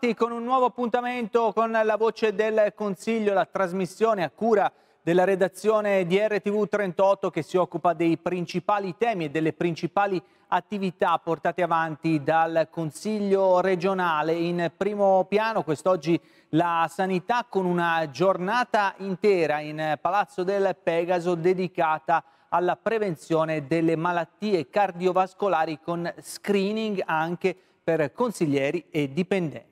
ritrovati con un nuovo appuntamento con la voce del Consiglio, la trasmissione a cura della redazione di RTV 38 che si occupa dei principali temi e delle principali attività portate avanti dal Consiglio regionale. In primo piano quest'oggi la sanità con una giornata intera in Palazzo del Pegaso dedicata alla prevenzione delle malattie cardiovascolari con screening anche per consiglieri e dipendenti.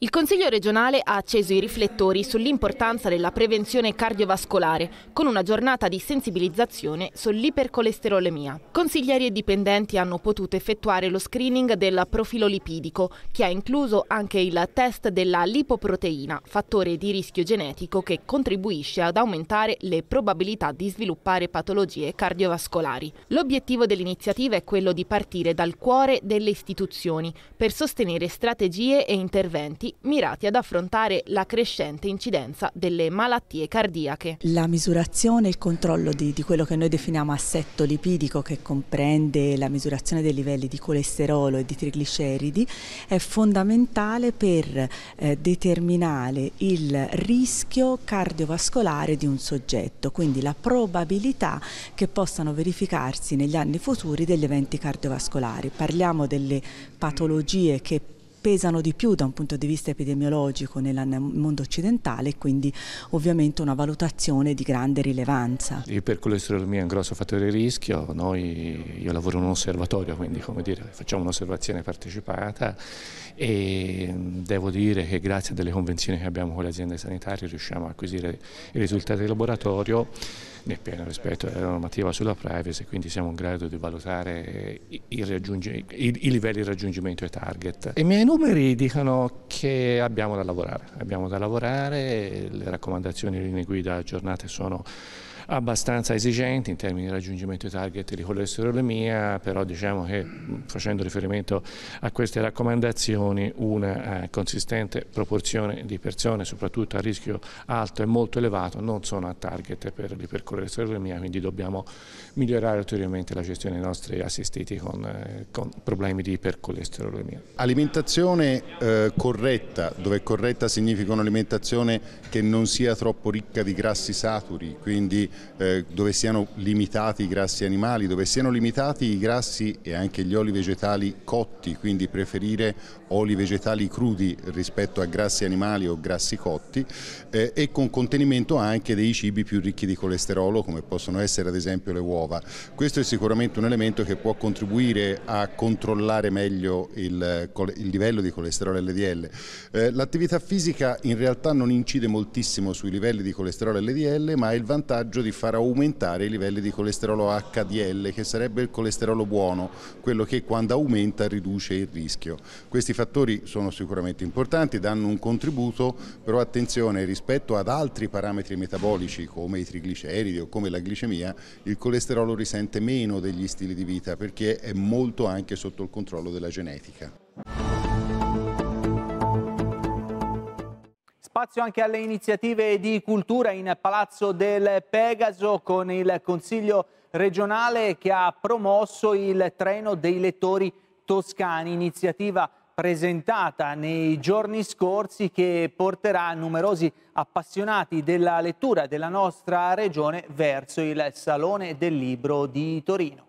Il Consiglio regionale ha acceso i riflettori sull'importanza della prevenzione cardiovascolare con una giornata di sensibilizzazione sull'ipercolesterolemia. Consiglieri e dipendenti hanno potuto effettuare lo screening del profilo lipidico, che ha incluso anche il test della lipoproteina, fattore di rischio genetico che contribuisce ad aumentare le probabilità di sviluppare patologie cardiovascolari. L'obiettivo dell'iniziativa è quello di partire dal cuore delle istituzioni per sostenere strategie e interventi interventi mirati ad affrontare la crescente incidenza delle malattie cardiache. La misurazione e il controllo di, di quello che noi definiamo assetto lipidico che comprende la misurazione dei livelli di colesterolo e di trigliceridi è fondamentale per eh, determinare il rischio cardiovascolare di un soggetto, quindi la probabilità che possano verificarsi negli anni futuri degli eventi cardiovascolari. Parliamo delle patologie che pesano di più da un punto di vista epidemiologico nel mondo occidentale e quindi ovviamente una valutazione di grande rilevanza. L'ipercolesterolemia è un grosso fattore di rischio, noi, io lavoro in un osservatorio quindi come dire, facciamo un'osservazione partecipata e devo dire che grazie a delle convenzioni che abbiamo con le aziende sanitarie riusciamo a acquisire i risultati del laboratorio nel pieno rispetto della normativa sulla privacy, quindi siamo in grado di valutare i, i, i livelli di raggiungimento e target. I miei numeri dicono che abbiamo da lavorare, abbiamo da lavorare, le raccomandazioni e linee guida aggiornate sono abbastanza esigenti in termini di raggiungimento dei target di colesterolemia, però diciamo che facendo riferimento a queste raccomandazioni una eh, consistente proporzione di persone, soprattutto a rischio alto e molto elevato, non sono a target per l'ipercolesterolemia, quindi dobbiamo migliorare ulteriormente la gestione dei nostri assistiti con, eh, con problemi di ipercolesterolemia. Alimentazione eh, corretta, dove corretta significa un'alimentazione che non sia troppo ricca di grassi saturi, quindi eh, dove siano limitati i grassi animali, dove siano limitati i grassi e anche gli oli vegetali cotti, quindi preferire oli vegetali crudi rispetto a grassi animali o grassi cotti eh, e con contenimento anche dei cibi più ricchi di colesterolo come possono essere ad esempio le uova. Questo è sicuramente un elemento che può contribuire a controllare meglio il, il livello di colesterolo LDL. Eh, L'attività fisica in realtà non incide moltissimo sui livelli di colesterolo LDL ma è il vantaggio di di far aumentare i livelli di colesterolo HDL, che sarebbe il colesterolo buono, quello che quando aumenta riduce il rischio. Questi fattori sono sicuramente importanti, danno un contributo, però attenzione rispetto ad altri parametri metabolici come i trigliceridi o come la glicemia, il colesterolo risente meno degli stili di vita perché è molto anche sotto il controllo della genetica. Spazio anche alle iniziative di cultura in Palazzo del Pegaso con il Consiglio regionale che ha promosso il treno dei lettori toscani, iniziativa presentata nei giorni scorsi che porterà numerosi appassionati della lettura della nostra regione verso il Salone del Libro di Torino.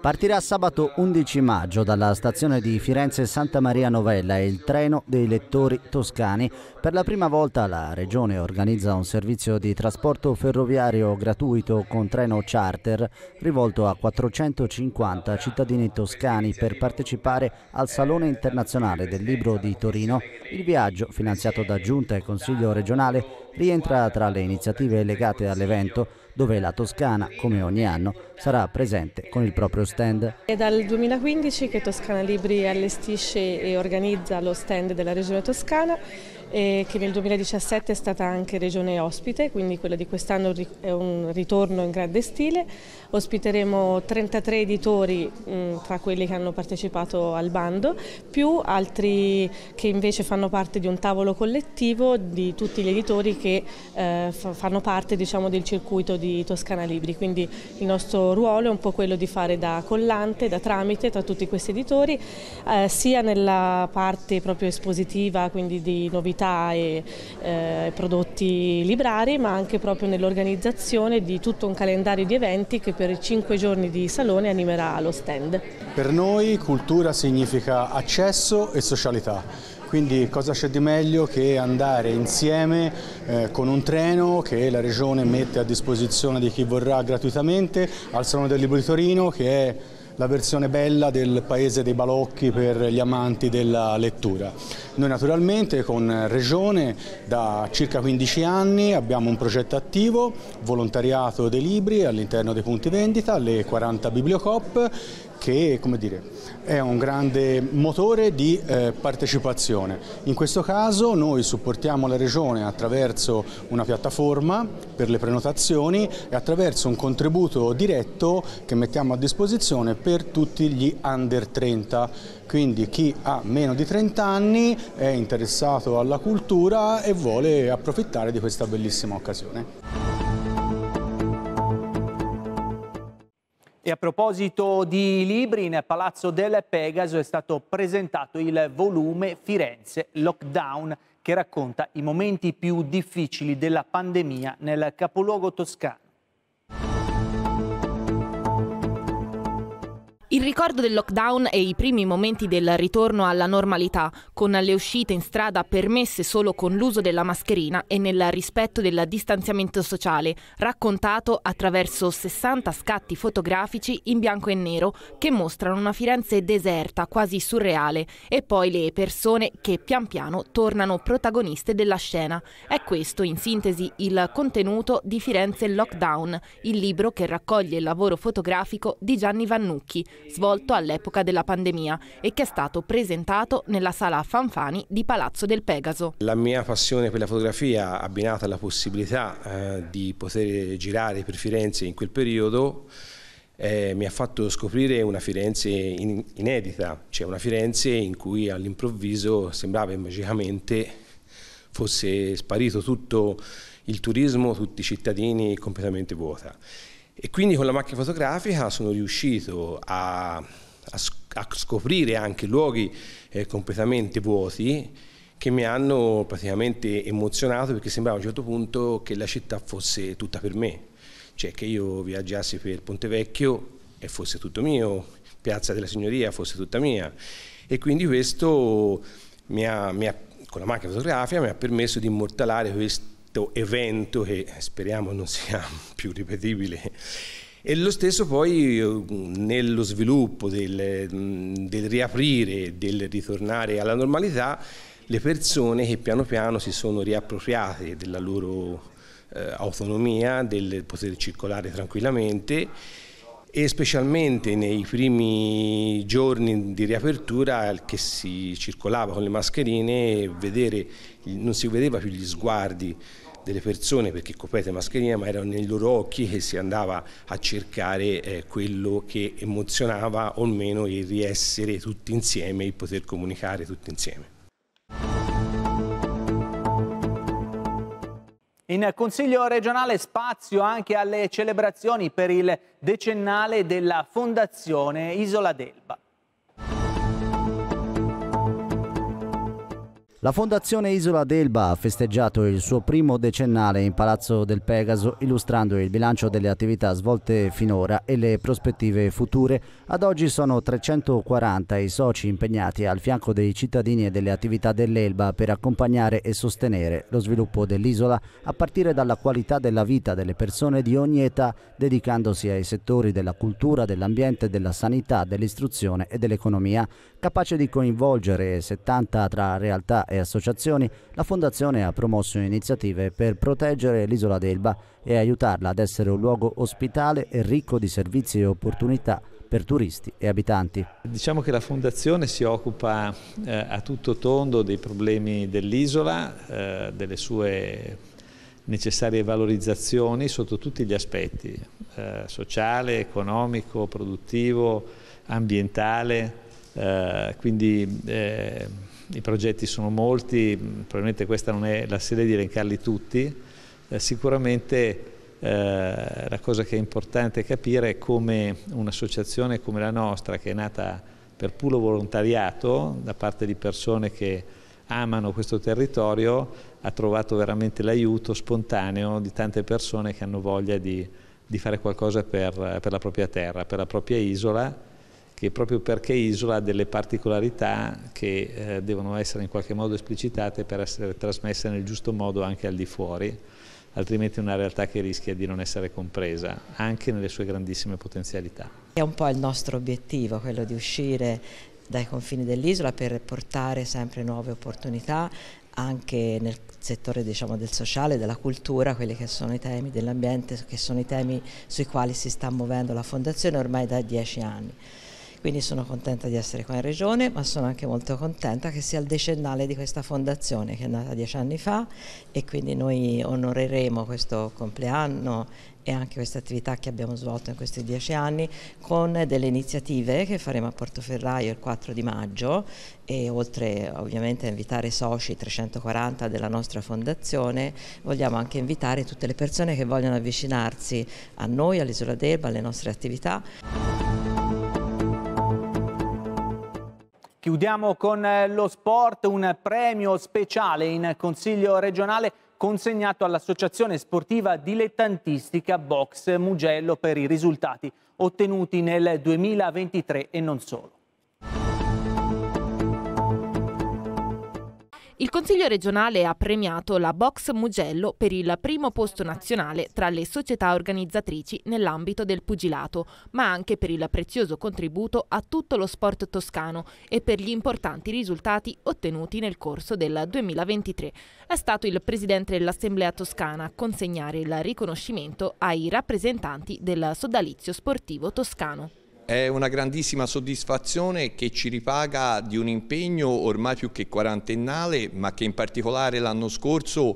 Partirà sabato 11 maggio dalla stazione di Firenze Santa Maria Novella il treno dei lettori toscani. Per la prima volta la regione organizza un servizio di trasporto ferroviario gratuito con treno charter rivolto a 450 cittadini toscani per partecipare al Salone Internazionale del Libro di Torino. Il viaggio, finanziato da Giunta e Consiglio regionale, rientra tra le iniziative legate all'evento dove la Toscana, come ogni anno, sarà presente con il proprio stand. È dal 2015 che Toscana Libri allestisce e organizza lo stand della Regione Toscana eh, che nel 2017 è stata anche regione ospite, quindi quella di quest'anno è un ritorno in grande stile. Ospiteremo 33 editori mh, mm, tra quelli che hanno partecipato al bando, più altri che invece fanno parte di un tavolo collettivo di tutti gli editori che eh, fanno parte diciamo, del circuito di Toscana Libri. Quindi il nostro ruolo è un po' quello di fare da collante, da tramite tra tutti questi editori, eh, sia nella parte proprio espositiva, quindi di novità attività e eh, prodotti librari ma anche proprio nell'organizzazione di tutto un calendario di eventi che per i cinque giorni di salone animerà lo stand. Per noi cultura significa accesso e socialità. Quindi cosa c'è di meglio che andare insieme eh, con un treno che la Regione mette a disposizione di chi vorrà gratuitamente al Salone del Libro di Torino che è la versione bella del paese dei balocchi per gli amanti della lettura. Noi naturalmente con Regione da circa 15 anni abbiamo un progetto attivo, volontariato dei libri all'interno dei punti vendita, le 40 bibliocop che dire, è un grande motore di eh, partecipazione. In questo caso noi supportiamo la Regione attraverso una piattaforma per le prenotazioni e attraverso un contributo diretto che mettiamo a disposizione per tutti gli under 30 quindi chi ha meno di 30 anni è interessato alla cultura e vuole approfittare di questa bellissima occasione. E a proposito di libri, nel Palazzo del Pegaso è stato presentato il volume Firenze Lockdown che racconta i momenti più difficili della pandemia nel capoluogo toscano. Il ricordo del lockdown e i primi momenti del ritorno alla normalità, con le uscite in strada permesse solo con l'uso della mascherina e nel rispetto del distanziamento sociale, raccontato attraverso 60 scatti fotografici in bianco e nero che mostrano una Firenze deserta, quasi surreale, e poi le persone che pian piano tornano protagoniste della scena. È questo, in sintesi, il contenuto di Firenze Lockdown, il libro che raccoglie il lavoro fotografico di Gianni Vannucchi svolto all'epoca della pandemia e che è stato presentato nella sala Fanfani di Palazzo del Pegaso. La mia passione per la fotografia abbinata alla possibilità eh, di poter girare per Firenze in quel periodo eh, mi ha fatto scoprire una Firenze in, inedita, cioè una Firenze in cui all'improvviso sembrava magicamente fosse sparito tutto il turismo, tutti i cittadini completamente vuota. E quindi con la macchina fotografica sono riuscito a, a, a scoprire anche luoghi eh, completamente vuoti che mi hanno praticamente emozionato perché sembrava a un certo punto che la città fosse tutta per me, cioè che io viaggiassi per Ponte Vecchio e fosse tutto mio, Piazza della Signoria fosse tutta mia e quindi questo mi ha, mi ha, con la macchina fotografica mi ha permesso di immortalare questo questo evento che eh, speriamo non sia più ripetibile. E lo stesso poi eh, nello sviluppo del, mm, del riaprire, del ritornare alla normalità, le persone che piano piano si sono riappropriate della loro eh, autonomia, del poter circolare tranquillamente e specialmente nei primi giorni di riapertura che si circolava con le mascherine, vedere, non si vedeva più gli sguardi delle persone perché coperte mascherina ma erano nei loro occhi che si andava a cercare eh, quello che emozionava o meno il riessere tutti insieme, il poter comunicare tutti insieme. In Consiglio regionale spazio anche alle celebrazioni per il decennale della Fondazione Isola d'Elba. La Fondazione Isola d'Elba ha festeggiato il suo primo decennale in Palazzo del Pegaso illustrando il bilancio delle attività svolte finora e le prospettive future. Ad oggi sono 340 i soci impegnati al fianco dei cittadini e delle attività dell'Elba per accompagnare e sostenere lo sviluppo dell'isola a partire dalla qualità della vita delle persone di ogni età dedicandosi ai settori della cultura, dell'ambiente, della sanità, dell'istruzione e dell'economia, capace di coinvolgere 70 tra realtà e associazioni, la Fondazione ha promosso iniziative per proteggere l'isola d'Elba e aiutarla ad essere un luogo ospitale e ricco di servizi e opportunità per turisti e abitanti. Diciamo che la Fondazione si occupa eh, a tutto tondo dei problemi dell'isola, eh, delle sue necessarie valorizzazioni sotto tutti gli aspetti, eh, sociale, economico, produttivo, ambientale, eh, quindi eh, i progetti sono molti, mm, probabilmente questa non è la sede di elencarli tutti, eh, sicuramente eh, la cosa che è importante capire è come un'associazione come la nostra, che è nata per puro volontariato da parte di persone che amano questo territorio, ha trovato veramente l'aiuto spontaneo di tante persone che hanno voglia di, di fare qualcosa per, per la propria terra, per la propria isola che proprio perché isola ha delle particolarità che eh, devono essere in qualche modo esplicitate per essere trasmesse nel giusto modo anche al di fuori, altrimenti è una realtà che rischia di non essere compresa, anche nelle sue grandissime potenzialità. È un po' il nostro obiettivo, quello di uscire dai confini dell'isola per portare sempre nuove opportunità anche nel settore diciamo, del sociale, della cultura, quelli che sono i temi dell'ambiente, che sono i temi sui quali si sta muovendo la Fondazione ormai da dieci anni. Quindi sono contenta di essere qua in Regione, ma sono anche molto contenta che sia il decennale di questa fondazione che è nata dieci anni fa e quindi noi onoreremo questo compleanno e anche questa attività che abbiamo svolto in questi dieci anni con delle iniziative che faremo a Portoferraio il 4 di maggio e oltre ovviamente a invitare i soci 340 della nostra fondazione vogliamo anche invitare tutte le persone che vogliono avvicinarsi a noi, all'Isola d'Erba, alle nostre attività. Chiudiamo con eh, lo sport, un premio speciale in Consiglio regionale consegnato all'Associazione Sportiva Dilettantistica Box Mugello per i risultati ottenuti nel 2023 e non solo. Il Consiglio regionale ha premiato la Box Mugello per il primo posto nazionale tra le società organizzatrici nell'ambito del pugilato, ma anche per il prezioso contributo a tutto lo sport toscano e per gli importanti risultati ottenuti nel corso del 2023. È stato il presidente dell'Assemblea Toscana a consegnare il riconoscimento ai rappresentanti del sodalizio sportivo toscano. È una grandissima soddisfazione che ci ripaga di un impegno ormai più che quarantennale, ma che in particolare l'anno scorso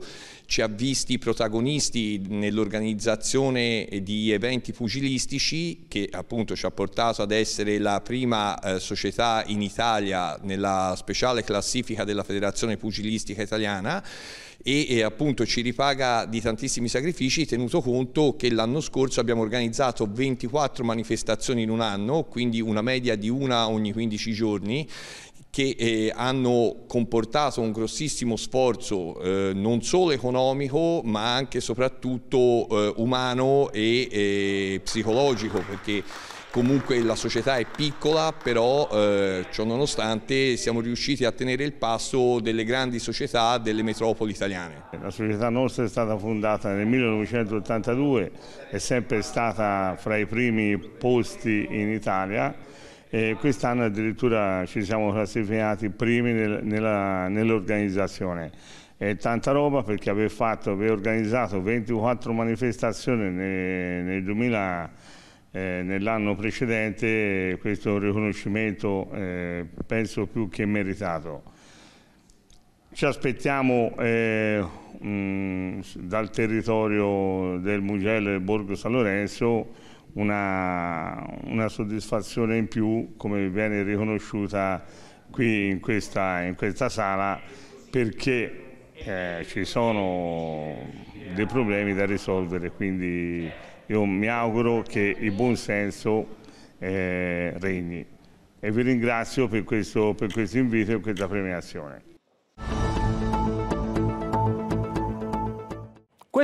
ci ha visti protagonisti nell'organizzazione di eventi pugilistici che appunto ci ha portato ad essere la prima eh, società in Italia nella speciale classifica della Federazione Pugilistica Italiana e, e, appunto ci ripaga di tantissimi sacrifici tenuto conto che l'anno scorso abbiamo organizzato 24 manifestazioni in un anno quindi una media di una ogni 15 giorni che eh, hanno comportato un grossissimo sforzo eh, non solo economico ma anche e soprattutto eh, umano e eh, psicologico perché comunque la società è piccola però eh, ciò nonostante siamo riusciti a tenere il passo delle grandi società delle metropoli italiane. La società nostra è stata fondata nel 1982, è sempre stata fra i primi posti in Italia e quest'anno addirittura ci siamo classificati primi nel, nell'organizzazione. Nell è tanta roba perché aver, fatto, aver organizzato 24 manifestazioni nel, nel 2000 eh, nell'anno precedente questo è un riconoscimento eh, penso più che meritato. Ci aspettiamo eh, mh, dal territorio del Mugello e del Borgo San Lorenzo una, una soddisfazione in più, come viene riconosciuta qui in questa, in questa sala, perché eh, ci sono dei problemi da risolvere, quindi io mi auguro che il buonsenso eh, regni. E vi ringrazio per questo, per questo invito e questa premiazione.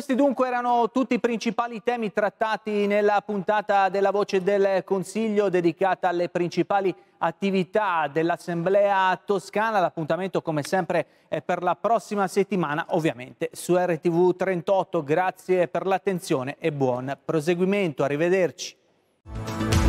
Questi dunque erano tutti i principali temi trattati nella puntata della Voce del Consiglio dedicata alle principali attività dell'Assemblea Toscana. L'appuntamento come sempre è per la prossima settimana ovviamente su RTV 38. Grazie per l'attenzione e buon proseguimento. Arrivederci.